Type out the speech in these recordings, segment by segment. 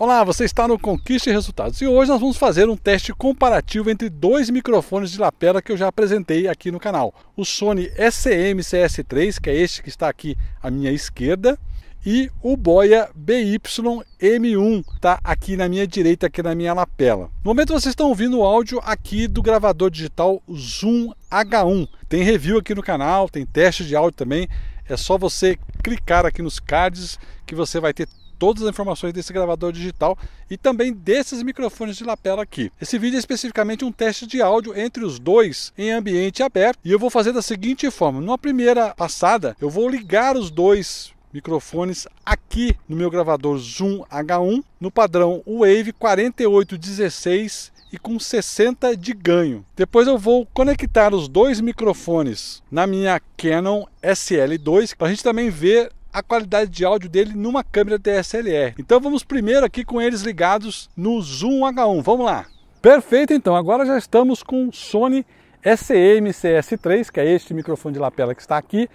Olá, você está no Conquista e Resultados e hoje nós vamos fazer um teste comparativo entre dois microfones de lapela que eu já apresentei aqui no canal. O Sony SM-CS3, que é este que está aqui à minha esquerda, e o Boya BY-M1 está aqui na minha direita, aqui na minha lapela. No momento vocês estão ouvindo o áudio aqui do gravador digital Zoom H1. Tem review aqui no canal, tem teste de áudio também. É só você clicar aqui nos cards que você vai ter todas as informações desse gravador digital e também desses microfones de lapela aqui. Esse vídeo é especificamente um teste de áudio entre os dois em ambiente aberto e eu vou fazer da seguinte forma: numa primeira passada, eu vou ligar os dois microfones aqui no meu gravador Zoom H1 no padrão Wave 4816 e com 60 de ganho. Depois eu vou conectar os dois microfones na minha Canon SL2 para a gente também ver a qualidade de áudio dele numa câmera DSLR. Então vamos primeiro aqui com eles ligados no Zoom H1. Vamos lá. Perfeito, então agora já estamos com o Sony SMCS3, que é este microfone de lapela que está aqui,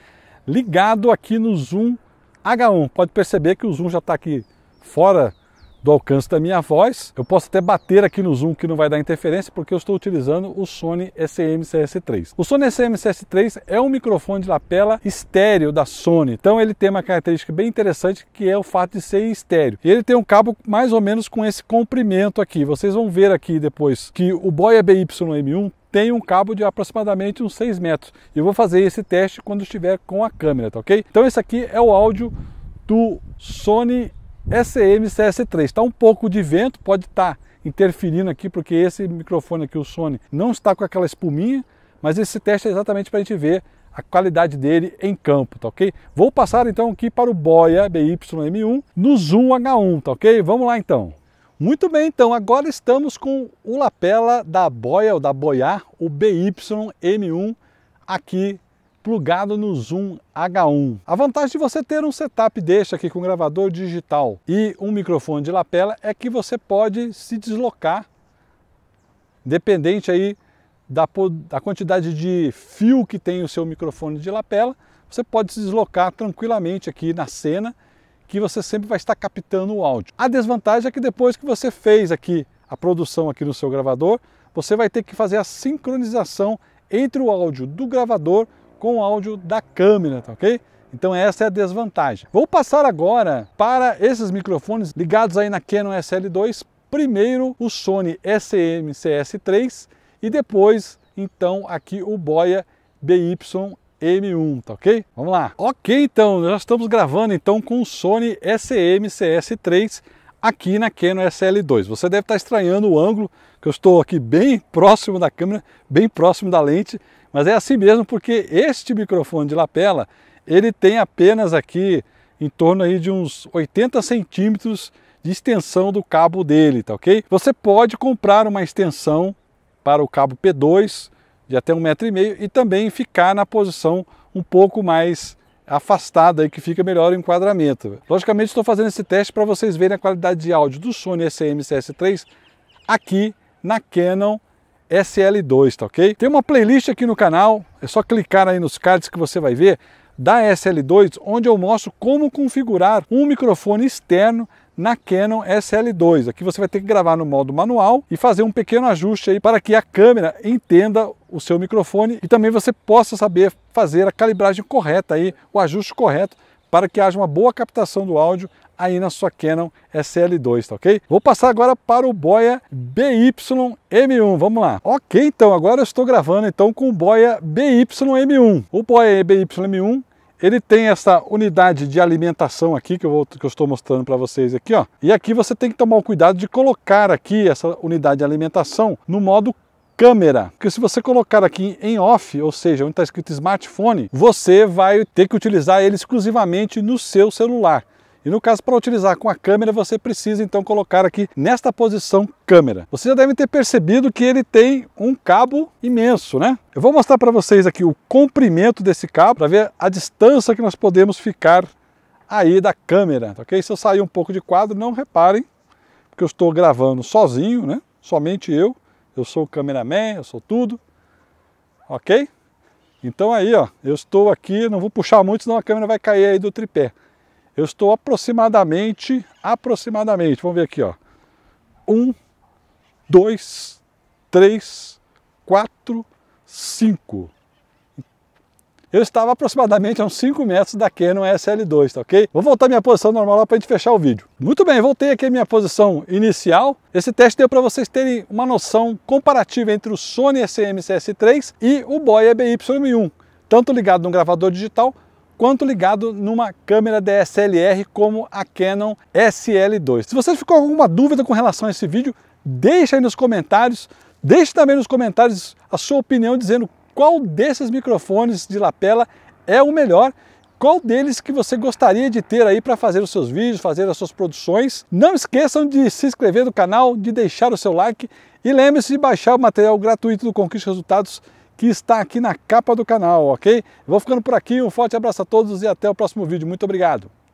ligado aqui no Zoom H1. Pode perceber que o Zoom já está aqui fora do alcance da minha voz. Eu posso até bater aqui no zoom que não vai dar interferência porque eu estou utilizando o Sony SM-CS3. O Sony SM-CS3 é um microfone de lapela estéreo da Sony, então ele tem uma característica bem interessante que é o fato de ser estéreo. ele tem um cabo mais ou menos com esse comprimento aqui. Vocês vão ver aqui depois que o Boya BY-M1 tem um cabo de aproximadamente uns 6 metros. Eu vou fazer esse teste quando estiver com a câmera, tá ok? Então esse aqui é o áudio do Sony S.M. cs 3 Está um pouco de vento, pode estar tá interferindo aqui, porque esse microfone aqui, o Sony, não está com aquela espuminha, mas esse teste é exatamente para a gente ver a qualidade dele em campo, tá ok? Vou passar então aqui para o Boya BYM1 no Zoom H1, tá ok? Vamos lá então. Muito bem, então, agora estamos com o lapela da Boya, ou da Boyar, o BYM1 aqui plugado no Zoom H1. A vantagem de você ter um setup deste aqui com gravador digital e um microfone de lapela é que você pode se deslocar, dependente aí da, da quantidade de fio que tem o seu microfone de lapela, você pode se deslocar tranquilamente aqui na cena que você sempre vai estar captando o áudio. A desvantagem é que depois que você fez aqui a produção aqui no seu gravador, você vai ter que fazer a sincronização entre o áudio do gravador com o áudio da câmera, tá ok? Então essa é a desvantagem. Vou passar agora para esses microfones ligados aí na Canon SL2, primeiro o Sony SM-CS3 e depois então aqui o Boya BY-M1, tá ok? Vamos lá. Ok, então, nós estamos gravando então com o Sony SM-CS3 aqui na Canon SL2. Você deve estar estranhando o ângulo, que eu estou aqui bem próximo da câmera, bem próximo da lente, mas é assim mesmo porque este microfone de lapela, ele tem apenas aqui em torno aí de uns 80 centímetros de extensão do cabo dele, tá ok? Você pode comprar uma extensão para o cabo P2 de até um metro e meio e também ficar na posição um pouco mais afastada aí que fica melhor o enquadramento. Logicamente estou fazendo esse teste para vocês verem a qualidade de áudio do Sony SM-CS3 aqui na Canon SL2, tá ok? Tem uma playlist aqui no canal, é só clicar aí nos cards que você vai ver da SL2, onde eu mostro como configurar um microfone externo na Canon SL2. Aqui você vai ter que gravar no modo manual e fazer um pequeno ajuste aí para que a câmera entenda o seu microfone e também você possa saber fazer a calibragem correta aí, o ajuste correto para que haja uma boa captação do áudio aí na sua Canon SL2, tá ok? Vou passar agora para o boia BY-M1, vamos lá. Ok, então, agora eu estou gravando então com o boia BY-M1. O boia BY-M1 ele tem essa unidade de alimentação aqui que eu, vou, que eu estou mostrando para vocês aqui, ó. E aqui você tem que tomar o cuidado de colocar aqui essa unidade de alimentação no modo câmera. Porque se você colocar aqui em off, ou seja, onde está escrito smartphone, você vai ter que utilizar ele exclusivamente no seu celular. E no caso, para utilizar com a câmera, você precisa então colocar aqui nesta posição câmera. Você já deve ter percebido que ele tem um cabo imenso, né? Eu vou mostrar para vocês aqui o comprimento desse cabo, para ver a distância que nós podemos ficar aí da câmera, tá ok? Se eu sair um pouco de quadro, não reparem, porque eu estou gravando sozinho, né? Somente eu, eu sou o cameraman, eu sou tudo, ok? Então aí, ó, eu estou aqui, não vou puxar muito, senão a câmera vai cair aí do tripé eu estou aproximadamente, aproximadamente, vamos ver aqui, ó. Um, dois, três, quatro, cinco. Eu estava aproximadamente a uns 5 metros da Canon SL2, tá ok? Vou voltar à minha posição normal para a gente fechar o vídeo. Muito bem, voltei aqui à minha posição inicial. Esse teste deu para vocês terem uma noção comparativa entre o Sony SM-CS3 e o Boy EBY-1, tanto ligado no gravador digital quanto ligado numa câmera DSLR como a Canon SL2. Se você ficou com alguma dúvida com relação a esse vídeo, deixa aí nos comentários, deixe também nos comentários a sua opinião dizendo qual desses microfones de lapela é o melhor qual deles que você gostaria de ter aí para fazer os seus vídeos, fazer as suas produções. Não esqueçam de se inscrever no canal, de deixar o seu like e lembre-se de baixar o material gratuito do Conquista Resultados que está aqui na capa do canal, ok? Vou ficando por aqui, um forte abraço a todos e até o próximo vídeo. Muito obrigado!